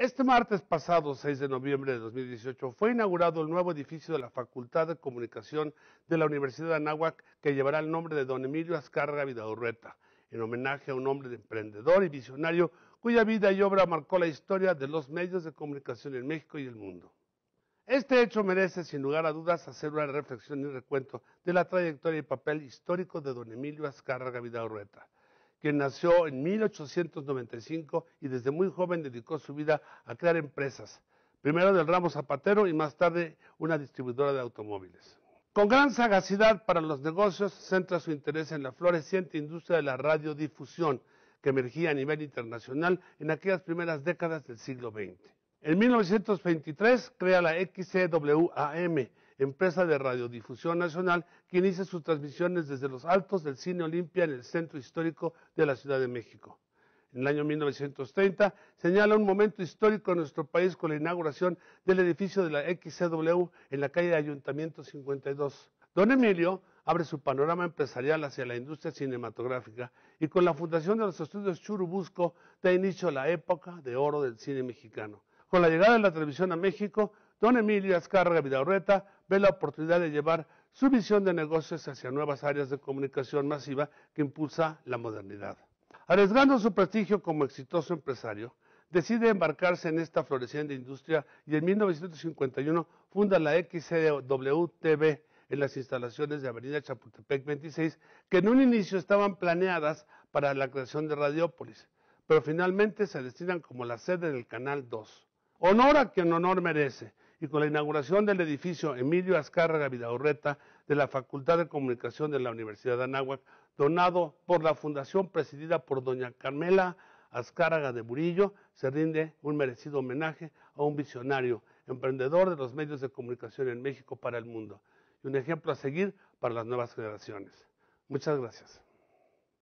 Este martes pasado, 6 de noviembre de 2018, fue inaugurado el nuevo edificio de la Facultad de Comunicación de la Universidad de Anáhuac, que llevará el nombre de don Emilio Azcárraga Vidaurreta, en homenaje a un hombre emprendedor y visionario cuya vida y obra marcó la historia de los medios de comunicación en México y el mundo. Este hecho merece, sin lugar a dudas, hacer una reflexión y recuento de la trayectoria y papel histórico de don Emilio Azcárraga Vidaurreta quien nació en 1895 y desde muy joven dedicó su vida a crear empresas, primero del ramo zapatero y más tarde una distribuidora de automóviles. Con gran sagacidad para los negocios, centra su interés en la floreciente industria de la radiodifusión, que emergía a nivel internacional en aquellas primeras décadas del siglo XX. En 1923 crea la XCWAM, empresa de radiodifusión nacional que inicia sus transmisiones desde los altos del Cine Olimpia en el centro histórico de la Ciudad de México. En el año 1930 señala un momento histórico en nuestro país con la inauguración del edificio de la XCW en la calle de Ayuntamiento 52. Don Emilio abre su panorama empresarial hacia la industria cinematográfica y con la fundación de los estudios Churubusco da inicio a la época de oro del cine mexicano. Con la llegada de la televisión a México, don Emilio Azcárraga Vidaurreta ve la oportunidad de llevar su visión de negocios hacia nuevas áreas de comunicación masiva que impulsa la modernidad. Arriesgando su prestigio como exitoso empresario, decide embarcarse en esta floreciente industria y en 1951 funda la XCW-TV en las instalaciones de Avenida Chapultepec 26, que en un inicio estaban planeadas para la creación de Radiópolis, pero finalmente se destinan como la sede del Canal 2 honor a quien honor merece, y con la inauguración del edificio Emilio Azcárraga Vidaurreta de la Facultad de Comunicación de la Universidad de Anáhuac, donado por la fundación presidida por doña Carmela Azcárraga de Murillo, se rinde un merecido homenaje a un visionario, emprendedor de los medios de comunicación en México para el mundo, y un ejemplo a seguir para las nuevas generaciones. Muchas gracias.